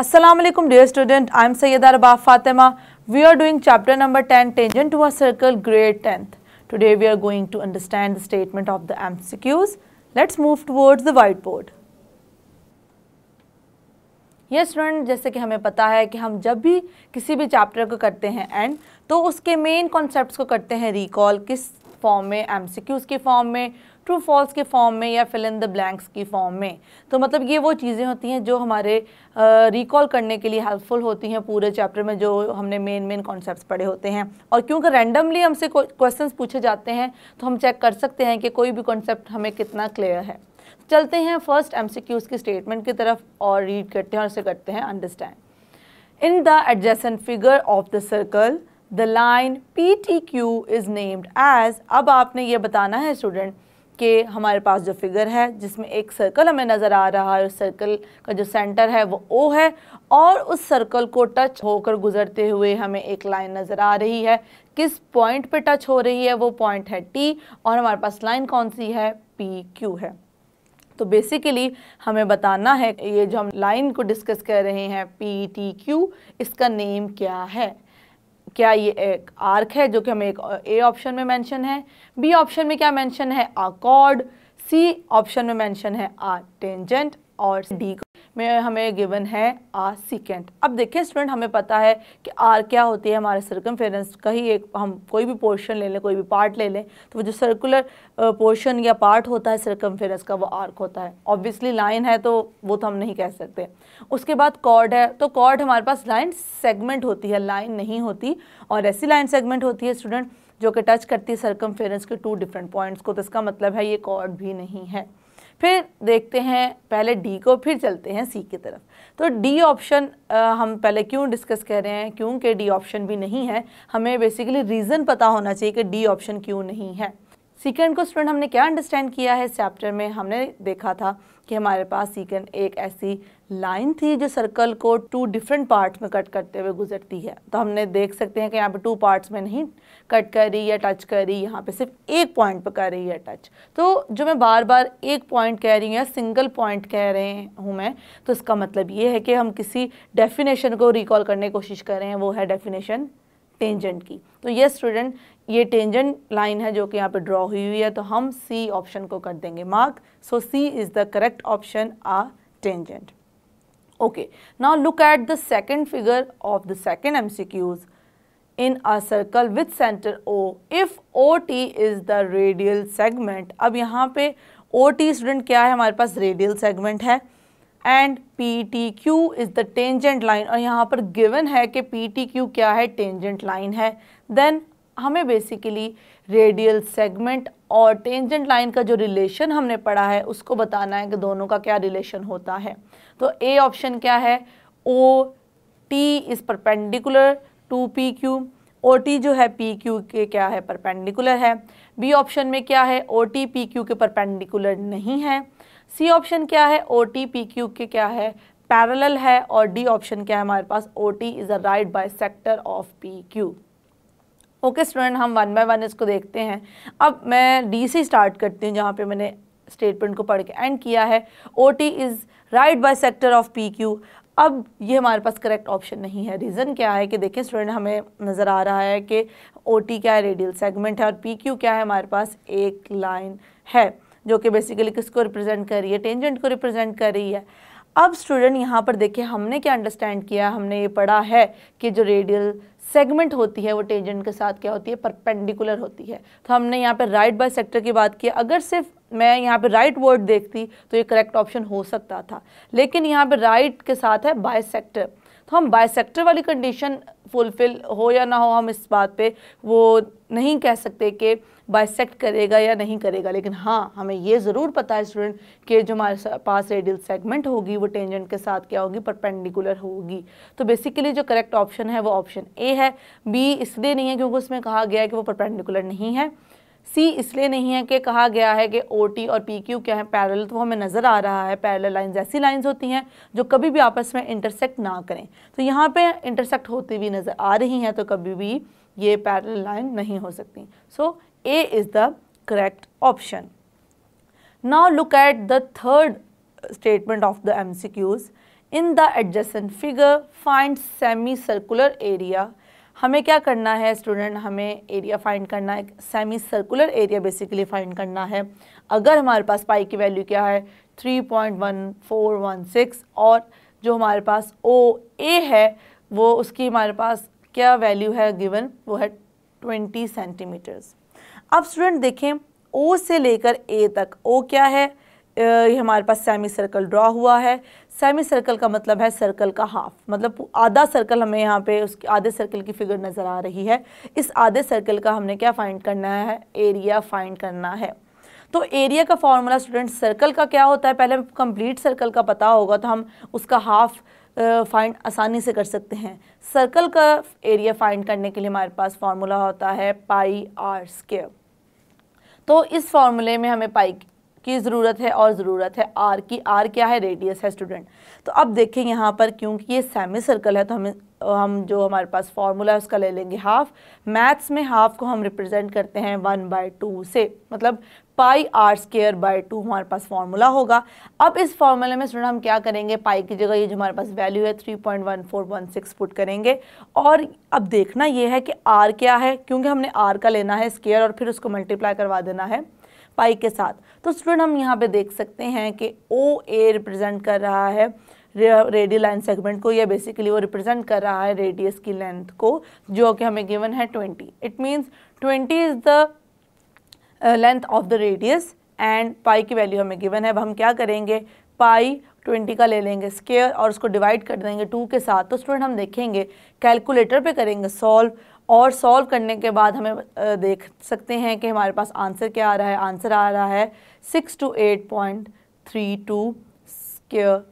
Assalamualaikum dear student I am Sayyida Rabah Fatima we are doing chapter number 10 tangent to a circle grade 10th today we are going to understand the statement of the MCQs let's move towards the whiteboard ये student जैसे कि हमें पता है कि हम जब भी किसी भी चैप्टर को करते हैं एंड तो उसके मेन कॉन्सेप्ट्स को करते हैं रिकॉल किस फॉर्म में एमसीक्यूज के फॉर्म में ट्रू फॉल्स के फॉर्म में या फिल इन द ब्लैंक्स की फॉर्म में तो मतलब ये वो चीज़ें होती हैं जो हमारे रिकॉल uh, करने के लिए हेल्पफुल होती हैं पूरे चैप्टर में जो हमने मेन मेन कॉन्सेप्ट पढ़े होते हैं और क्योंकि रैंडमली हमसे क्वेश्चन पूछे जाते हैं तो हम चेक कर सकते हैं कि कोई भी कॉन्सेप्ट हमें कितना क्लियर है चलते हैं फर्स्ट एम की स्टेटमेंट की तरफ और रीड करते हैं और उसे करते हैं understand in the adjacent figure of the circle the line P T Q is named as अब आपने ये बताना है स्टूडेंट कि हमारे पास जो फिगर है जिसमें एक सर्कल हमें नज़र आ रहा है उस सर्कल का जो सेंटर है वो ओ है और उस सर्कल को टच होकर गुजरते हुए हमें एक लाइन नज़र आ रही है किस पॉइंट पे टच हो रही है वो पॉइंट है टी और हमारे पास लाइन कौन सी है पी क्यू है तो बेसिकली हमें बताना है ये जो हम लाइन को डिस्कस कर रहे हैं पी टी क्यू इसका नेम क्या है क्या ये एक आर्क है जो कि हमें एक ए ऑप्शन में मेंशन है बी ऑप्शन में क्या मेंशन है अकॉर्ड सी ऑप्शन में मेंशन है आ टेंजेंट और डी में हमें गिवन है आर सीकेंट अब देखिए स्टूडेंट हमें पता है कि आर क्या होती है हमारे सर्कम का ही एक हम कोई भी पोर्शन ले लें कोई भी पार्ट ले लें तो वो जो सर्कुलर पोर्शन या पार्ट होता है सर्कम का वो आर्क होता है ऑब्वियसली लाइन है तो वो तो हम नहीं कह सकते उसके बाद कॉर्ड है तो कॉर्ड हमारे पास लाइन सेगमेंट होती है लाइन नहीं होती और ऐसी लाइन सेगमेंट होती है स्टूडेंट जो कि टच करती है सर्कम के टू डिफरेंट पॉइंट्स को तो इसका मतलब है ये कॉर्ड भी नहीं है फिर देखते हैं पहले डी को फिर चलते हैं सी की तरफ तो डी ऑप्शन हम पहले क्यों डिस्कस कर रहे हैं क्योंकि डी ऑप्शन भी नहीं है हमें बेसिकली रीज़न पता होना चाहिए कि डी ऑप्शन क्यों नहीं है सीकेंड को स्टूडेंट हमने क्या अंडरस्टैंड किया है इस चैप्टर में हमने देखा था कि हमारे पास सीकेंड एक ऐसी लाइन थी जो सर्कल को टू डिफरेंट पार्ट्स में कट करते हुए गुजरती है तो हमने देख सकते हैं कि यहाँ पे टू पार्ट्स में नहीं कट कर रही या टच कर रही यहाँ पे सिर्फ एक पॉइंट पर कर रही है टच तो जो मैं बार बार एक पॉइंट कह रही हूँ या सिंगल पॉइंट कह रहे हूँ मैं तो इसका मतलब ये है कि हम किसी डेफिनेशन को रिकॉल करने की कोशिश कर रहे हैं वो है डेफिनेशन टेंजेंट की तो ये स्टूडेंट ये टेंजेंट लाइन है जो कि यहाँ पे ड्रॉ हुई हुई है तो हम सी ऑप्शन को कर देंगे mark so C is the correct option a tangent okay now look at the second figure of the second MCQs in a circle with centre O if O T is the radial segment अब यहाँ पे O T student क्या है हमारे पास radial segment है and P T Q is the tangent line और यहाँ पर गिवन है कि पी टी क्यू क्या है टेंजेंट लाइन है देन हमें बेसिकली रेडियल सेगमेंट और टेंजेंट लाइन का जो रिलेशन हमने पढ़ा है उसको बताना है कि दोनों का क्या रिलेशन होता है तो ए ऑप्शन क्या है O T is perpendicular to P Q O T जो है पी क्यू के क्या है परपेंडिकुलर है बी ऑप्शन में क्या है ओ टी पी क्यू के परपेंडिकुलर नहीं है सी ऑप्शन क्या है ओ टी पी क्यू के क्या है पैरेलल है और डी ऑप्शन क्या है हमारे पास O T is a right bisector of P Q okay student हम वन बाय वन इसको देखते हैं अब मैं डी से स्टार्ट करती हूँ जहाँ पे मैंने स्टेटमेंट को पढ़ के एंड किया है O T is right bisector of P Q अब ये हमारे पास करेक्ट ऑप्शन नहीं है रीज़न क्या है कि देखें स्टूडेंट हमें नज़र आ रहा है कि ओ टी क्या है रेडियल सेगमेंट है और पी क्यू क्या है हमारे पास एक लाइन है जो कि बेसिकली किसको रिप्रेजेंट कर रही है टेंजेंट को रिप्रेजेंट कर रही है अब स्टूडेंट यहाँ पर देखिए हमने क्या अंडरस्टैंड किया हमने ये पढ़ा है कि जो रेडियल सेगमेंट होती है वो टेंजेंट के साथ क्या होती है परपेंडिकुलर होती है तो हमने यहाँ पर राइट बाय सेक्टर की बात की अगर सिर्फ मैं यहाँ पे राइट वर्ड देखती तो ये करेक्ट ऑप्शन हो सकता था लेकिन यहाँ पे राइट के साथ है बाय सेक्टर तो हम बाय सेक्टर वाली कंडीशन फुलफिल हो या ना हो हम इस बात पे वो नहीं कह सकते कि बाइसेकट करेगा या नहीं करेगा लेकिन हाँ हमें ये ज़रूर पता है स्टूडेंट कि जो हमारे पास रेडियल सेगमेंट होगी वो टेंजेंट के साथ क्या होगी परपेंडिकुलर होगी तो बेसिकली जो करेक्ट ऑप्शन है वो ऑप्शन ए है बी इसलिए नहीं है क्योंकि उसमें कहा गया है कि वो परपेंडिकुलर नहीं है सी इसलिए नहीं है कि कहा गया है कि ओ टी और पी क्यू क्या है पैरल तो हमें नज़र आ रहा है पैरल लाइन्स ऐसी लाइन्स होती हैं जो कभी भी आपस में इंटरसेक्ट ना करें तो यहाँ पे इंटरसेक्ट होती हुई नज़र आ रही हैं तो कभी भी ये पैरल लाइन नहीं हो सकती so so, A A is the correct option. Now look at the third statement of the in the the figure find semi circular area हमें क्या करना है स्टूडेंट हमें एरिया फाइंड करना है semi circular area basically find करना है अगर हमारे पास पाई की वैल्यू क्या है 3.1416 और जो हमारे पास ओ ए है वो उसकी हमारे पास क्या वैल्यू है गिवन वो है 20 सेंटीमीटर्स अब स्टूडेंट देखें ओ से लेकर ए तक ओ क्या है ये हमारे पास सेमी सर्कल ड्रॉ हुआ है सेमी सर्कल का मतलब है सर्कल का हाफ मतलब आधा सर्कल हमें यहाँ पे उसके आधे सर्कल की फिगर नज़र आ रही है इस आधे सर्कल का हमने क्या फाइंड करना है एरिया फाइंड करना है तो एरिया का फॉर्मूला स्टूडेंट सर्कल का क्या होता है पहले कंप्लीट सर्कल का पता होगा तो हम उसका हाफ फाइंड आसानी से कर सकते हैं सर्कल का एरिया फाइंड करने के लिए हमारे पास फार्मूला होता है पाई आर स्केयर तो इस फॉर्मूले में हमें पाई की ज़रूरत है और ज़रूरत है आर की आर क्या है रेडियस है स्टूडेंट तो अब देखें यहाँ पर क्योंकि ये सेमी सर्कल है तो हमें हम जो हमारे पास फॉर्मूला है उसका ले लेंगे हाफ मैथ्स में हाफ को हम रिप्रेजेंट करते हैं वन बाय टू से मतलब pi r square by two हमारे पास फार्मूला होगा अब इस फार्मूले में स्टूडेंट हम क्या करेंगे पाई की जगह ये जो हमारे पास वैल्यू है three point one four one six put करेंगे और अब देखना ये है कि आर क्या है क्योंकि हमने आर का लेना है स्केयर और फिर उसको मल्टीप्लाई करवा देना है पाई के साथ तो स्टूडेंट हम यहाँ पर देख सकते हैं कि ओ ए रिप्रेजेंट कर रहा है रेडियल लाइन सेगमेंट को या बेसिकली वो रिप्रेजेंट कर रहा है रेडियस की लेंथ को जो कि हमें गिवन है twenty it means twenty is the length of the radius and pi की वैल्यू हमें गिवन है अब हम क्या करेंगे पाई ट्वेंटी का ले लेंगे स्केयर और उसको डिवाइड कर देंगे टू के साथ तो स्टूडेंट हम देखेंगे कैलकुलेटर पे करेंगे सॉल्व और सॉल्व करने के बाद हमें देख सकते हैं कि हमारे पास आंसर क्या आ रहा है आंसर आ रहा है six two eight point three two square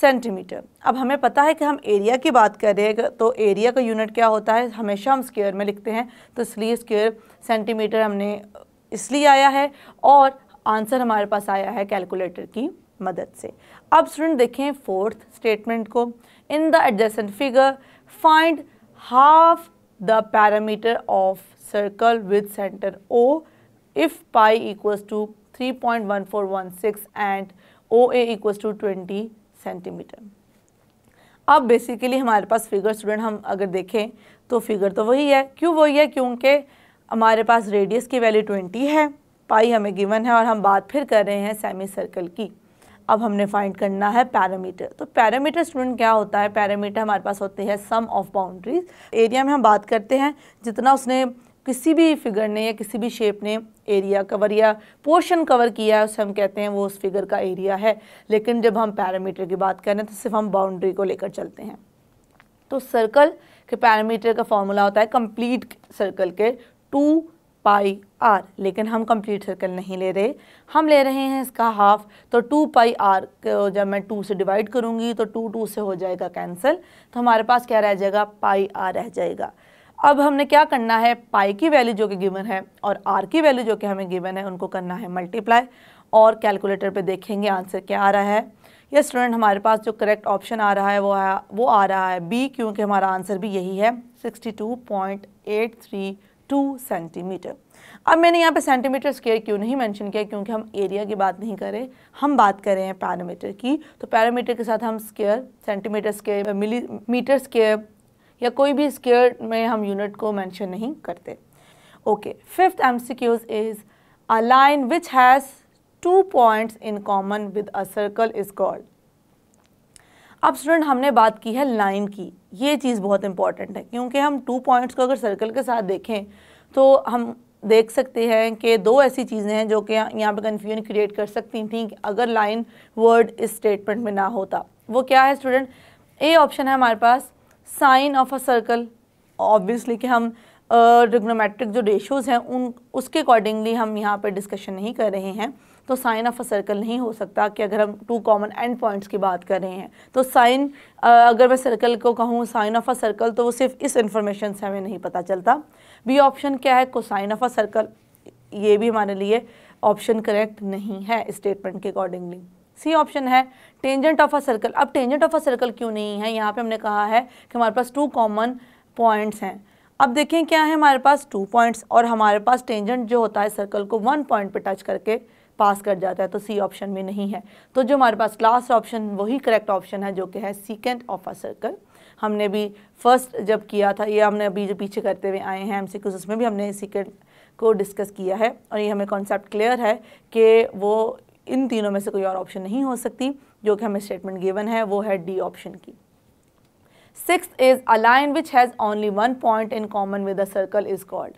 centimetre अब हमें पता है कि हम एरिया की बात करें तो एरिया का यूनिट क्या होता है हमेशा हम स्केयर में लिखते हैं तो इसलिए स्केयर सेंटीमीटर हमने इसलिए आया है और आंसर हमारे पास आया है कैलकुलेटर की मदद से अब स्टूडेंट देखें फोर्थ स्टेटमेंट को in the adjacent figure find half the parameter of circle with centre O if pi equals to 3.1416 and O equal equals to twenty centimetre अब बेसिकली हमारे पास फिगर स्टूडेंट हम अगर देखें तो फिगर तो वही है क्यों वही है क्योंकि हमारे पास रेडियस की वैल्यू ट्वेंटी है पाई हमें गिवन है और हम बात फिर कर रहे हैं सेमी सर्कल की अब हमने फाइंड करना है पैरामीटर तो पैरामीटर स्टूडेंट क्या होता है पैरामीटर हमारे पास होते हैं सम ऑफ बाउंड्रीज एरिया में हम बात करते हैं जितना उसने किसी भी फिगर ने या किसी भी शेप ने एरिया कवर या पोर्शन कवर किया है उसे हम कहते हैं वो उस फिगर का एरिया है लेकिन जब हम पैरामीटर की बात करें तो सिर्फ हम बाउंड्री को लेकर चलते हैं तो सर्कल के पैरामीटर का फॉर्मूला होता है कंप्लीट सर्कल के टू पाई आर लेकिन हम कंप्लीट सर्कल नहीं ले रहे हम ले रहे हैं इसका हाफ तो टू पाई आर को जब मैं टू से डिवाइड करूँगी तो टू टू से हो जाएगा कैंसिल तो हमारे पास क्या रह जाएगा पाई आर रह जाएगा अब हमने क्या करना है पाई की वैल्यू जो कि गिवन है और आर की वैल्यू जो कि हमें गिवन है उनको करना है मल्टीप्लाई और कैलकुलेटर पे देखेंगे आंसर क्या आ रहा है ये स्टूडेंट हमारे पास जो करेक्ट ऑप्शन आ रहा है वो है वो आ रहा है बी क्योंकि हमारा आंसर भी यही है sixty two point eight three two centimetre अब मैंने यहाँ पे सेंटीमीटर स्केयर क्यों नहीं मेंशन किया क्योंकि हम एरिया की बात नहीं करें हम बात कर रहे हैं पैरामीटर की तो पैरामीटर के साथ हम square centimetre square millimetre square या कोई भी स्केयर में हम यूनिट को मेंशन नहीं करते okay fifth M is a line which has two points in common with a circle is called अब स्टूडेंट हमने बात की है लाइन की ये चीज़ बहुत इंपॉर्टेंट है क्योंकि हम टू पॉइंट्स को अगर सर्कल के साथ देखें तो हम देख सकते हैं कि दो ऐसी चीज़ें हैं जो कि यहाँ पे कन्फ्यूजन क्रिएट कर सकती थी कि अगर लाइन वर्ड इस स्टेटमेंट में ना होता वो क्या है स्टूडेंट ए ऑप्शन है हमारे पास sine of a circle obviously कि हम रिग्नोमेट्रिक uh, जो रेशोज़ हैं उन उसके अकॉर्डिंगली हम यहाँ पर डिस्कशन नहीं कर रहे हैं तो साइन ऑफ अ सर्कल नहीं हो सकता कि अगर हम टू कॉमन एंड पॉइंट्स की बात कर रहे हैं तो साइन अगर मैं सर्कल को कहूँ साइन ऑफ अ सर्कल तो वो सिर्फ इस इन्फॉर्मेशन से हमें नहीं पता चलता बी ऑप्शन क्या है साइन ऑफ अ सर्कल ये भी हमारे लिए ऑप्शन करेक्ट नहीं है स्टेटमेंट के अकॉर्डिंगली सी ऑप्शन है टेंजेंट ऑफ अ सर्कल अब टेंजेंट ऑफ अ सर्कल क्यों नहीं है यहाँ पे हमने कहा है कि हमारे पास टू कॉमन पॉइंट्स हैं अब देखें क्या है हमारे पास टू पॉइंट्स और हमारे पास टेंजेंट जो होता है सर्कल को वन पॉइंट पे टच करके पास कर जाता है तो सी ऑप्शन में नहीं है तो जो हमारे पास लास्ट ऑप्शन वही करेक्ट ऑप्शन है जो कि है सीकेंड ऑफ अ सर्कल हमने भी फर्स्ट जब किया था ये हमने अभी जो पीछे करते हुए आए हैं एम उसमें भी हमने सीकेंट को डिस्कस किया है और ये हमें कॉन्सेप्ट क्लियर है कि वो इन तीनों में से कोई और ऑप्शन नहीं हो सकती जो कि हमें स्टेटमेंट गिवन है वो है डी ऑप्शन की six is a line which has only one point in common with a circle is called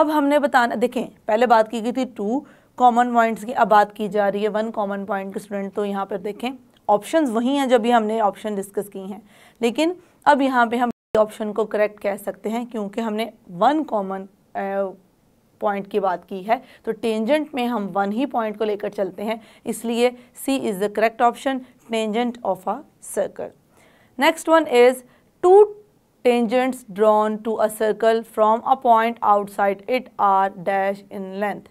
अब हमने बताना देखें पहले बात की गई थी टू कॉमन पॉइंट्स की अब बात की जा रही है वन कॉमन पॉइंट स्टूडेंट तो यहाँ पर देखें ऑप्शन वही हैं जब भी हमने ऑप्शन डिस्कस किए हैं लेकिन अब यहाँ पे हम ऑप्शन को करेक्ट कह सकते हैं क्योंकि हमने वन कॉमन पॉइंट की बात की है तो टेंजेंट में हम वन ही पॉइंट को लेकर चलते हैं इसलिए C is the correct option tangent of a circle next one is two tangents drawn to a circle from a point outside it are dash in length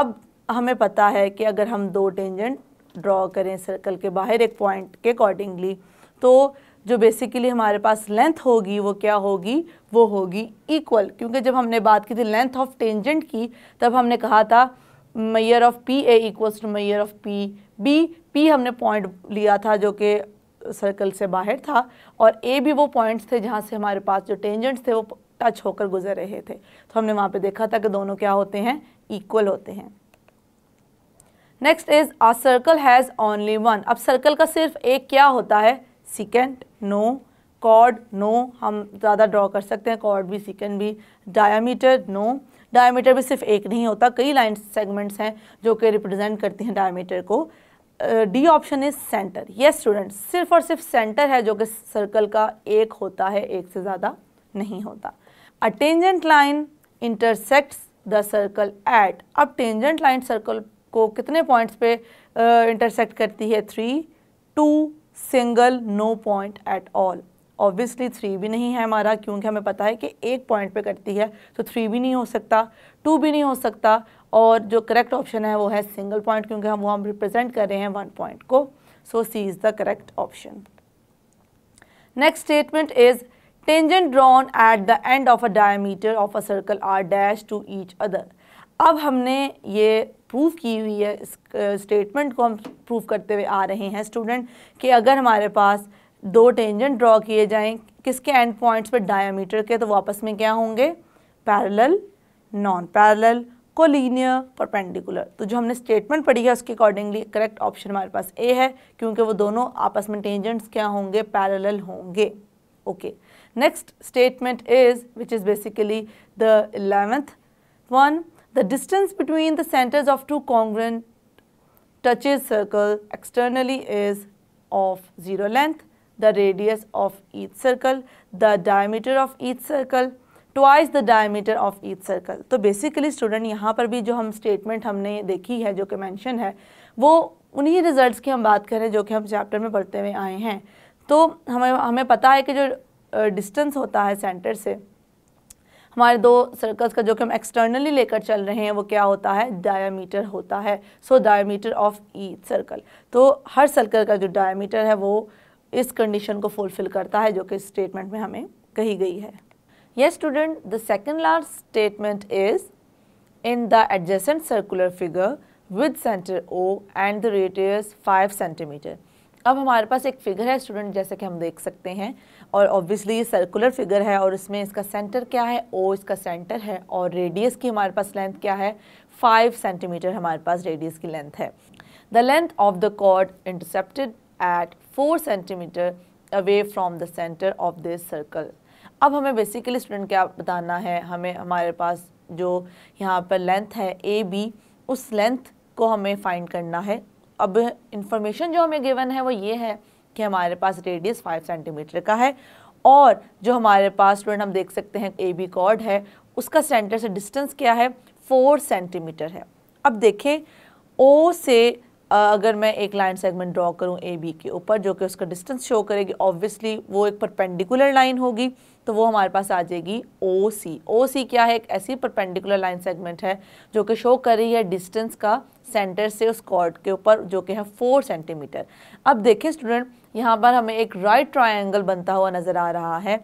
अब हमें पता है कि अगर हम दो टेंजेंट ड्रॉ करें सर्कल के बाहर एक पॉइंट के अकॉर्डिंगली तो जो बेसिकली हमारे पास लेंथ होगी वो क्या होगी वो होगी इक्वल क्योंकि जब हमने बात की थी लेंथ ऑफ टेंजेंट की तब हमने कहा था measure of P A equals to measure of P B P हमने पॉइंट लिया था जो कि सर्कल से बाहर था और ए भी वो पॉइंट्स थे जहाँ से हमारे पास जो टेंजेंट्स थे वो टच होकर गुजर रहे थे तो हमने वहाँ पे देखा था कि दोनों क्या होते हैं इक्वल होते हैं next is a circle has only one अब सर्कल का सिर्फ एक क्या होता है सिकेंड नो कॉर्ड नो हम ज़्यादा ड्रॉ कर सकते हैं कॉर्ड भी सिकेंड भी डायामीटर नो डायामीटर भी सिर्फ एक नहीं होता कई लाइन सेगमेंट्स हैं जो कि रिप्रेजेंट करती हैं डायामीटर को D option is centre yes student सिर्फ और सिर्फ सेंटर है जो कि सर्कल का एक होता है एक से ज़्यादा नहीं होता a tangent line intersects the circle at अब टेंजेंट लाइन सर्कल को कितने पॉइंट्स पे इंटरसेक्ट करती है three two single no point at all obviously three भी नहीं है हमारा क्योंकि हमें पता है कि एक पॉइंट पे करती है तो थ्री भी नहीं हो सकता टू भी नहीं हो सकता और जो करेक्ट ऑप्शन है वो है सिंगल पॉइंट क्योंकि हम वो हम रिप्रेजेंट कर रहे हैं वन पॉइंट को so C is the correct option next statement is tangent drawn at the end of a diameter of a circle are dash to each other अब हमने ये प्रूफ की हुई है स्टेटमेंट को हम प्रूफ करते हुए आ रहे हैं स्टूडेंट कि अगर हमारे पास दो टेंजेंट ड्रॉ किए जाएं किसके एंड पॉइंट्स पर डायमीटर के तो वापस में क्या होंगे parallel non parallel collinear perpendicular तो जो हमने स्टेटमेंट पढ़ी है उसके अकॉर्डिंगली करेक्ट ऑप्शन हमारे पास ए है क्योंकि वो दोनों आपस में टेंजेंट्स क्या होंगे पैरेलल होंगे okay next statement is which is basically the eleventh one The distance between the centers of two congruent touches circle externally is of zero length, the radius of each circle, the diameter of each circle, twice the diameter of each circle तो basically student यहाँ पर भी जो हम statement हमने देखी है जो कि मेंशन है वो उन्हीं रिजल्ट्स की हम बात करें जो कि हम chapter में पढ़ते हुए आए हैं तो हमें हमें पता है कि जो डिस्टेंस होता है सेंटर से हमारे दो सर्कल्स का जो कि हम एक्सटर्नली लेकर चल रहे हैं वो क्या होता है डायामीटर होता है so diameter of each circle तो हर सर्कल का जो डायामीटर है वो इस कंडीशन को फुलफिल करता है जो कि स्टेटमेंट में हमें कही गई है ये student the second last statement is in the adjacent circular figure with centre O and the radius five centimetre अब हमारे पास एक फिगर है स्टूडेंट जैसे कि हम देख सकते हैं और ऑब्वियसली ये सर्कुलर फिगर है और इसमें इसका सेंटर क्या है ओ इसका सेंटर है और रेडियस की हमारे पास लेंथ क्या है फाइव सेंटीमीटर हमारे पास रेडियस की लेंथ है the length of the chord intercepted at four centimetre away from the centre of this circle अब हमें बेसिकली स्टूडेंट क्या बताना है हमें हमारे पास जो यहाँ पर लेंथ है ए बी उस लेंथ को हमें फाइंड करना है अब इंफॉर्मेशन जो हमें गिवन है वो ये है कि हमारे पास रेडियस फाइव सेंटीमीटर का है और जो हमारे पास स्टूडेंट हम देख सकते हैं ए बी कॉर्ड है उसका सेंटर से डिस्टेंस क्या है फोर सेंटीमीटर है अब देखें ओ से अगर मैं एक लाइन सेगमेंट ड्रॉ करूं ए बी के ऊपर जो कि उसका डिस्टेंस शो करेगी ऑब्वियसली वो एक परपेंडिकुलर लाइन होगी तो वो हमारे पास आ जाएगी ओ सी ओ सी क्या है एक ऐसी परपेंडिकुलर लाइन सेगमेंट है जो कि शो कर रही है डिस्टेंस का सेंटर से उस कॉर्ड के ऊपर जो कि है फोर सेंटीमीटर अब देखें स्टूडेंट यहाँ पर हमें एक राइट ट्राइंगल बनता हुआ नज़र आ रहा है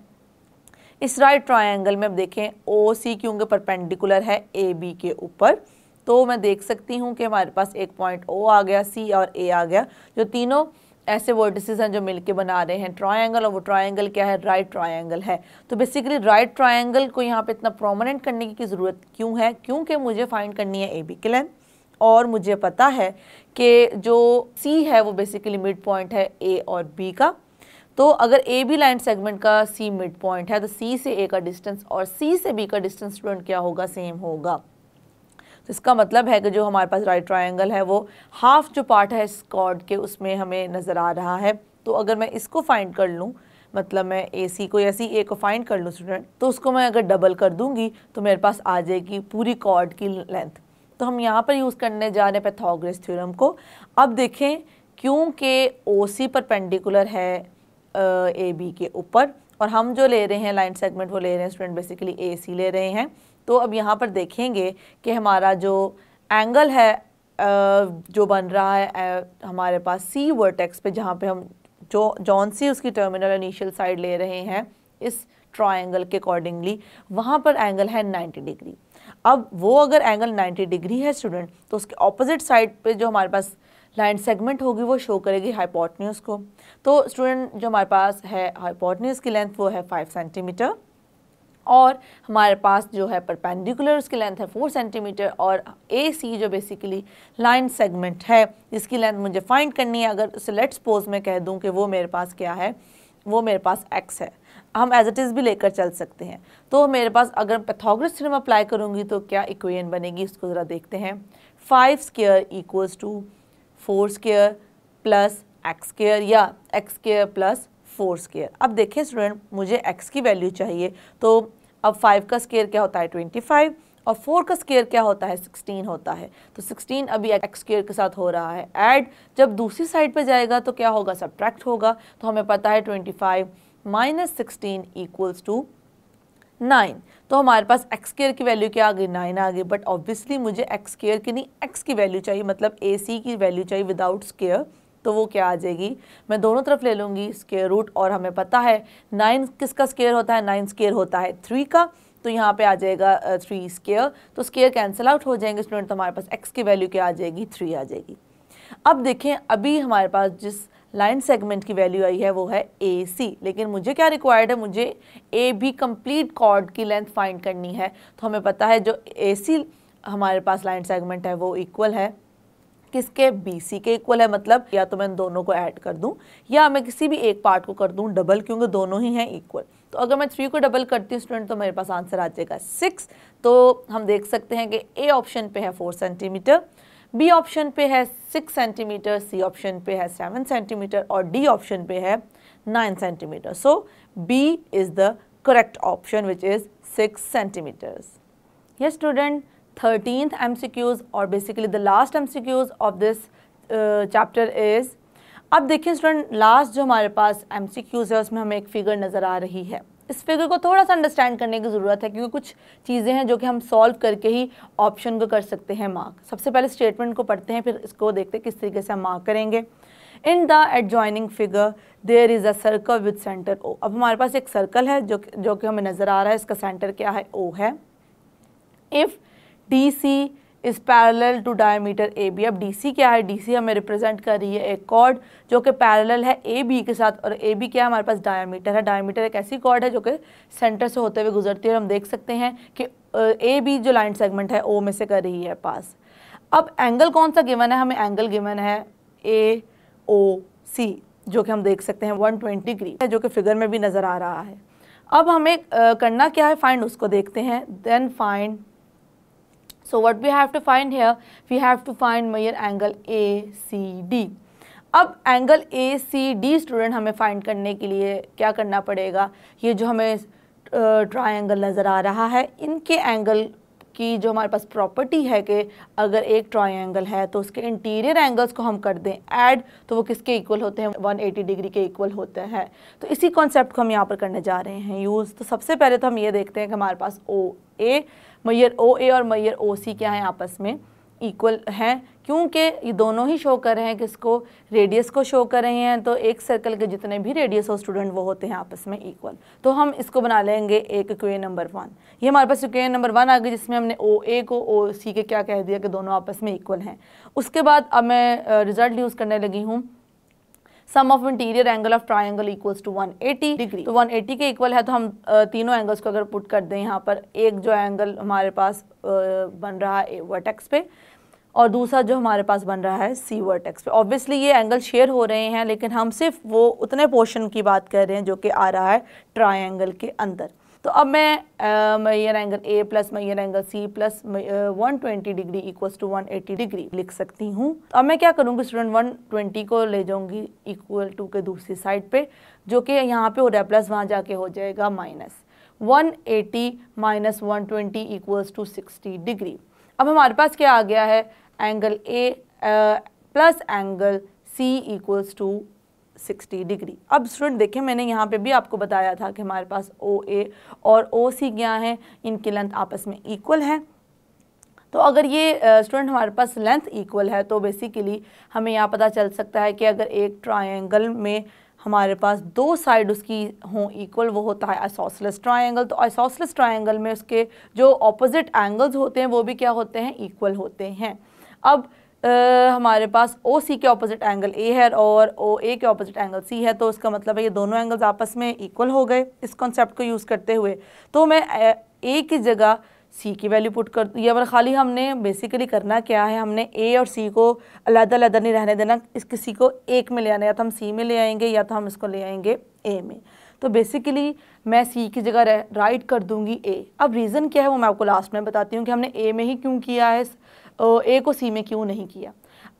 इस राइट ट्राइंगल में अब देखें ओ सी क्योंकि परपेंडिकुलर है ए बी के ऊपर तो मैं देख सकती हूँ कि हमारे पास एक पॉइंट ओ आ गया सी और ए आ गया जो तीनों ऐसे वर्टिसेस हैं जो मिलके बना रहे हैं ट्रायंगल और वो ट्रायंगल क्या है राइट ट्रायंगल है तो बेसिकली राइट ट्रायंगल को यहाँ पे इतना प्रोमिनेंट करने की ज़रूरत क्यों है क्योंकि मुझे फाइंड करनी है ए बी की लेंथ और मुझे पता है कि जो सी है वो बेसिकली मिड पॉइंट है ए और बी का तो अगर ए बी लाइन सेगमेंट का सी मिड पॉइंट है तो सी से ए का डिस्टेंस और सी से बी का डिस्टेंस स्टूडेंट क्या होगा सेम होगा तो इसका मतलब है कि जो हमारे पास राइट ट्राइंगल है वो हाफ जो पार्ट है इस कॉर्ड के उसमें हमें नज़र आ रहा है तो अगर मैं इसको फाइंड कर लूँ मतलब मैं ए सी को या सी ए को फाइंड कर लूँ स्टूडेंट तो उसको मैं अगर डबल कर दूँगी तो मेरे पास आ जाएगी पूरी कॉर्ड की लेंथ तो हम यहाँ पर यूज़ करने जा रहे हैं पैथोग्रेस थ्योरम को अब देखें क्योंकि ओ सी परपेंडिकुलर है ए बी के ऊपर और हम जो ले रहे हैं लाइन सेगमेंट वो ले रहे हैं स्टूडेंट बेसिकली ए सी ले रहे हैं तो अब यहाँ पर देखेंगे कि हमारा जो एंगल है जो बन रहा है हमारे पास सी वर्टेक्स पे जहाँ पे हम जो जॉन सी उसकी टर्मिनल इनिशियल साइड ले रहे हैं इस ट्राइंगल के अकॉर्डिंगली वहाँ पर एंगल है 90 डिग्री अब वो अगर एंगल 90 डिग्री है स्टूडेंट तो उसके ऑपोजिट साइड पे जो हमारे पास लाइन सेगमेंट होगी वो शो करेगी हाइपोटन्यूज़ को तो स्टूडेंट जो हमारे पास है हाइपोटन्यूज़ की लेंथ वो है 5 सेंटीमीटर और हमारे पास जो है परपेंडिकुलर उसकी लेंथ है फोर सेंटीमीटर और ए सी जो बेसिकली लाइन सेगमेंट है इसकी लेंथ मुझे फाइंड करनी है अगर उसे लेट्स पोज में कह दूँ कि वो मेरे पास क्या है वो मेरे पास एक्स है हम एज इट इज़ भी लेकर चल सकते हैं तो मेरे पास अगर पैथोग्रस थ्रम अप्लाई करूँगी तो क्या इक्वेन बनेगी उसको ज़रा देखते हैं five square equals to four square plus x square या x square plus four square अब देखिए स्टूडेंट मुझे एक्स की वैल्यू चाहिए तो अब फाइव का स्केयर क्या होता है ट्वेंटी फाइव और फोर का स्केयर क्या होता है सिक्सटीन होता है तो सिक्सटीन अभी एक्स स्केयर के साथ हो रहा है ऐड जब दूसरी साइड पर जाएगा तो क्या होगा सब्ट्रैक्ट होगा तो हमें पता है twenty five minus sixteen equals to nine तो हमारे पास एक्स केयर की वैल्यू क्या आ गई नाइन आ गई बट ऑब्वियसली मुझे एक्स स्केयर की नहीं एक्स की वैल्यू चाहिए मतलब ए सी की वैल्यू चाहिए विदाउट स्केयर तो वो क्या आ जाएगी मैं दोनों तरफ ले लूँगी स्केयर रूट और हमें पता है नाइन किसका स्केयर होता है नाइन स्केयर होता है थ्री का तो यहाँ पे आ जाएगा थ्री स्केयर तो स्केयर कैंसिल आउट हो जाएंगे स्टूडेंट तो हमारे पास एक्स की वैल्यू क्या आ जाएगी थ्री आ जाएगी अब देखें अभी हमारे पास जिस लाइन सेगमेंट की वैल्यू आई है वो है ए सी लेकिन मुझे क्या रिक्वायर्ड है मुझे ए बी कम्प्लीट कॉर्ड की लेंथ फाइंड करनी है तो हमें पता है जो ए सी हमारे पास लाइन सेगमेंट है वो इक्वल है किसके सी के इक्वल है मतलब या तो मैं इन दोनों को ऐड कर दूँ या मैं किसी भी एक पार्ट को कर दूँ डबल क्योंकि दोनों ही हैं इक्वल तो अगर मैं थ्री को डबल करती हूँ स्टूडेंट तो मेरे पास आंसर आ जाएगा सिक्स तो हम देख सकते हैं कि ए ऑप्शन पे है फोर सेंटीमीटर बी ऑप्शन पे है सिक्स सेंटीमीटर सी ऑप्शन पे है सेवन सेंटीमीटर और डी ऑप्शन पे है nine centimetre so B is the correct option which is six centimetres ये स्टूडेंट 13th MCQs और basically the last MCQs of this chapter is अब देखिए स्टूडेंट लास्ट जो हमारे पास एम है उसमें हमें एक फिगर नज़र आ रही है इस फिगर को थोड़ा सा अंडरस्टैंड करने की ज़रूरत है क्योंकि कुछ चीज़ें हैं जो कि हम सॉल्व करके ही ऑप्शन को कर सकते हैं मार्क सबसे पहले स्टेटमेंट को पढ़ते हैं फिर इसको देखते हैं किस तरीके से हम मार्क करेंगे in the adjoining figure there is a circle with centre O अब हमारे पास एक सर्कल है जो जो कि हमें नज़र आ रहा है इसका सेंटर क्या है ओ है if D C is parallel to diameter A B अब डी सी क्या है डी सी हमें रिप्रेजेंट कर रही है एक कॉर्ड जो कि पैरल है ए बी के साथ और ए बी क्या है हमारे पास डायमीटर है डायमीटर एक ऐसी कॉर्ड है जो कि सेंटर से होते हुए गुजरती है और हम देख सकते हैं कि ए बी जो लाइन सेगमेंट है ओ में से कर रही है पास अब एंगल कौन सा गिवन है हमें एंगल गिवन है ए ओ सी जो कि हम देख सकते हैं 120 डिग्री जो कि फिगर में भी नज़र आ रहा है अब हमें करना क्या है फाइंड उसको देखते हैं then find So what we have to find here? We have to find Meyer angle ACD. अब angle A C D student हमें फाइंड करने के लिए क्या करना पड़ेगा ये जो हमें एंगल नज़र आ रहा है इनके एंगल की जो हमारे पास प्रॉपर्टी है कि अगर एक एंगल है तो उसके इंटीरियर एंगल्स को हम कर दें ऐड तो वो किसके इक्वल होते हैं 180 डिग्री के इक्वल होते हैं तो इसी कॉन्सेप्ट को हम यहाँ पर करने जा रहे हैं यूज़ तो सबसे पहले तो हम ये देखते हैं कि हमारे पास ओ ए मैयर ओ ए और मैयर ओ सी क्या है आपस में इक्वल हैं क्योंकि ये दोनों ही शो कर रहे हैं किसको रेडियस को शो कर रहे हैं तो एक सर्कल के जितने भी रेडियस हो स्टूडेंट वो होते हैं आपस में इक्वल तो हम इसको बना लेंगे एक इक्वेन नंबर वन ये हमारे पास इक्वेन नंबर वन आ गई जिसमें हमने ओ ए को ओ सी के क्या कह दिया कि दोनों आपस में इक्वल हैं उसके बाद अब मैं रिज़ल्ट यूज़ करने लगी हूँ sum of interior angle of triangle equals to 180 degree तो 180 के इक्वल है तो हम तीनों एंगल्स को अगर पुट कर दें यहाँ पर एक जो एंगल हमारे पास बन रहा है वर्टेक्स पे और दूसरा जो हमारे पास बन रहा है सी वर्टेक्स पे ऑब्वियसली ये एंगल शेयर हो रहे हैं लेकिन हम सिर्फ वो उतने पोर्शन की बात कर रहे हैं जो कि आ रहा है ट्राइंगल के अंदर तो अब मैं measure angle A plus measure angle C plus one twenty degree equal to one eighty degree लिख सकती हूँ अब मैं क्या करूँगी स्टूडेंट वन ट्वेंटी को ले जाऊँगी इक्वल टू के दूसरी साइड पे जो कि यहाँ पे हो रहा है प्लस वहाँ जाके हो जाएगा minus one eighty minus one twenty equals to sixty degree अब हमारे पास क्या आ गया है angle A plus angle C equals to sixty degree अब स्टूडेंट देखिए मैंने यहाँ पे भी आपको बताया था कि हमारे पास ओ ए और ओ सी क्या है इनकी लेंथ आपस में इक्वल है तो अगर ये स्टूडेंट हमारे पास लेंथ इक्वल है तो बेसिकली हमें यहाँ पता चल सकता है कि अगर एक ट्रायंगल में हमारे पास दो साइड उसकी हों इक्वल वो होता है आइसोसलस ट्रायंगल तो आइसोसलस ट्रायंगल में उसके जो ऑपोजिट एंगल्स होते हैं वो भी क्या होते हैं इक्वल होते हैं अब आ, हमारे पास ओ सी के ऑपोजिट एंगल ए है और ओ ए के ऑपोजिट एंगल सी है तो इसका मतलब है ये दोनों एंगल्स आपस में इक्वल हो गए इस कॉन्सेप्ट को यूज़ करते हुए तो मैं ए की जगह सी की वैल्यू पुट कर या अगर खाली हमने बेसिकली करना क्या है हमने ए और सी को अलहदा अलहदा नहीं रहने देना इस किसी को एक में ले आना या तो हम सी में ले आएंगे या तो हम इसको ले आएंगे ए में तो बेसिकली मैं सी की जगह राइट कर दूंगी ए अब रीज़न क्या है वो मैं आपको लास्ट में बताती हूँ कि हमने ए में ही क्यों किया है ए को सी में क्यों नहीं किया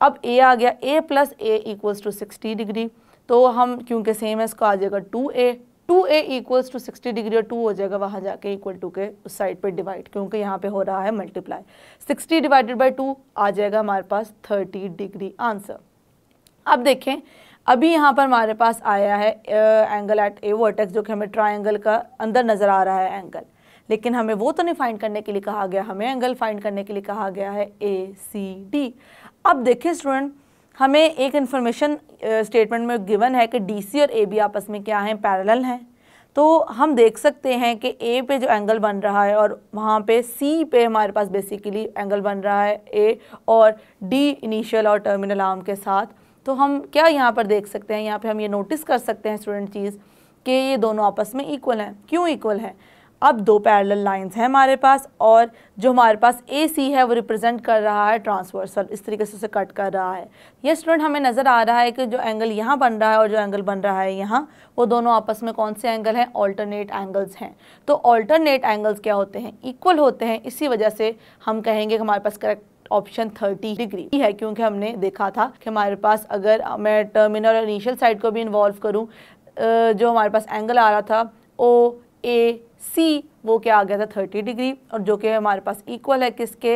अब ए आ गया A plus A equals to sixty degree तो हम क्योंकि सेम है इसका आ जाएगा two A two A equals to sixty degree और टू हो जाएगा वहाँ जाके इक्वल टू के उस साइड पे डिवाइड क्योंकि यहाँ पे हो रहा है multiply sixty divided by two आ जाएगा हमारे पास थर्टी डिग्री आंसर अब देखें अभी यहाँ पर हमारे पास आया है एंगल एट ए वर्टेक्स जो कि हमें ट्राइंगल का अंदर नज़र आ रहा है एंगल लेकिन हमें वो तो नहीं फाइंड करने के लिए कहा गया हमें एंगल फाइंड करने के लिए कहा गया है ए सी डी अब देखिए स्टूडेंट हमें एक इन्फॉर्मेशन स्टेटमेंट में गिवन है कि डी सी और ए बी आपस में क्या हैं पैरेलल हैं तो हम देख सकते हैं कि ए पे जो एंगल बन रहा है और वहाँ पे सी पे हमारे पास बेसिकली एंगल बन रहा है ए और डी इनिशियल और टर्मिनल आर्म के साथ तो हम क्या यहाँ पर देख सकते हैं यहाँ पे हम ये नोटिस कर सकते हैं स्टूडेंट चीज़ कि ये दोनों आपस में इक्वल हैं क्यों इक्वल हैं अब दो पैरेलल लाइंस हैं हमारे पास और जो हमारे पास ए सी है वो रिप्रेजेंट कर रहा है ट्रांसवर्सल इस तरीके से उसे कट कर रहा है ये स्टूडेंट हमें नज़र आ रहा है कि जो एंगल यहाँ बन रहा है और जो एंगल बन रहा है यहाँ वो दोनों आपस में कौन से एंगल हैं ऑल्टरनेट एंगल्स हैं तो ऑल्टरनेट एंगल्स क्या होते हैं इक्वल होते हैं इसी वजह से हम कहेंगे कि हमारे पास करेक्ट ऑप्शन 30 डिग्री है क्योंकि हमने देखा था कि हमारे पास अगर मैं टर्मिनल और इनिशियल साइड को भी इन्वॉल्व करूं जो हमारे पास एंगल आ रहा था ओ ए सी वो क्या आ गया था थर्टी डिग्री और जो कि हमारे पास इक्वल है किसके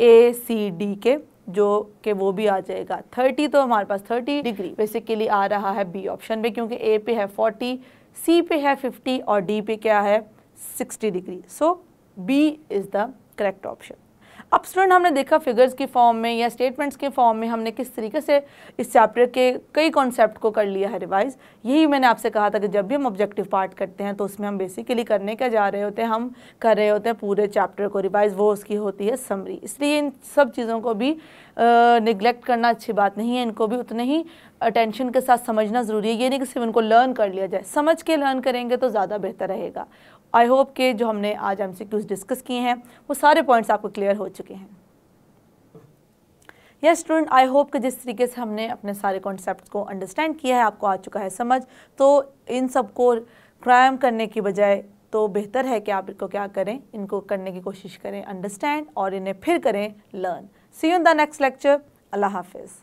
ए सी डी के जो कि वो भी आ जाएगा थर्टी तो हमारे पास थर्टी डिग्री बेसिकली आ रहा है बी ऑप्शन में क्योंकि ए पे है फोर्टी सी पे है फिफ्टी और डी पे क्या है sixty degree so B is the correct option अब स्टूडेंट हमने देखा फिगर्स की फॉर्म में या स्टेटमेंट्स के फॉर्म में हमने किस तरीके से इस चैप्टर के कई कॉन्सेप्ट को कर लिया है रिवाइज यही मैंने आपसे कहा था कि जब भी हम ऑब्जेक्टिव पार्ट करते हैं तो उसमें हम बेसिकली करने क्या जा रहे होते हैं हम कर रहे होते हैं पूरे चैप्टर को रिवाइज वो उसकी होती है समरी इसलिए इन सब चीज़ों को भी निगलेक्ट करना अच्छी बात नहीं है इनको भी उतने ही अटेंशन के साथ समझना ज़रूरी है ये नहीं कि सिर्फ इनको लर्न कर लिया जाए समझ के लर्न करेंगे तो ज़्यादा बेहतर रहेगा आई होप के जो हमने आज एम सी क्यूज डिस्कस किए हैं वो सारे पॉइंट्स आपको क्लियर हो चुके हैं यस स्टूडेंट आई होप कि जिस तरीके से हमने अपने सारे कॉन्सेप्ट को अंडरस्टैंड किया है आपको आ चुका है समझ तो इन सबको क्राइम करने की बजाय तो बेहतर है कि आप इनको क्या करें इनको करने की कोशिश करें अंडरस्टैंड और इन्हें फिर करें learn see you in the next lecture अल्लाह हाफिज़